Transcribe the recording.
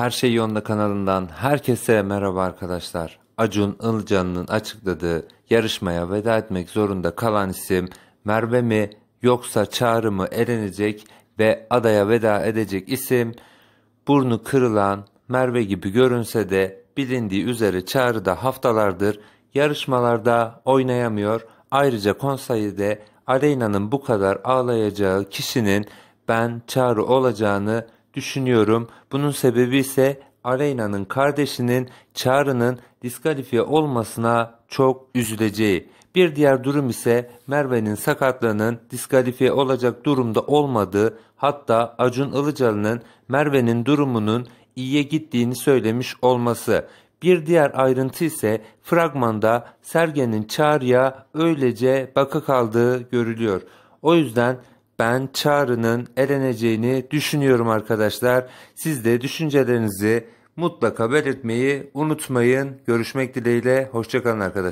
Her Şey Yolunda kanalından herkese merhaba arkadaşlar. Acun Ilıcan'ın açıkladığı yarışmaya veda etmek zorunda kalan isim Merve mi yoksa Çağrı mı elenecek ve adaya veda edecek isim burnu kırılan Merve gibi görünse de bilindiği üzere Çağrı da haftalardır yarışmalarda oynayamıyor. Ayrıca konseyde Aleyna'nın bu kadar ağlayacağı kişinin ben Çağrı olacağını düşünüyorum. Bunun sebebi ise Arena'nın kardeşinin Çağrı'nın diskalifiye olmasına çok üzüleceği. Bir diğer durum ise Merve'nin sakatlığının diskalifiye olacak durumda olmadığı hatta Acun Ilıcalı'nın Merve'nin durumunun iyiye gittiğini söylemiş olması. Bir diğer ayrıntı ise fragmanda Sergen'in Çağrı'ya öylece baka kaldığı görülüyor. O yüzden ben Çağrı'nın eleneceğini düşünüyorum arkadaşlar. Siz de düşüncelerinizi mutlaka belirtmeyi unutmayın. Görüşmek dileğiyle. Hoşçakalın arkadaşlar.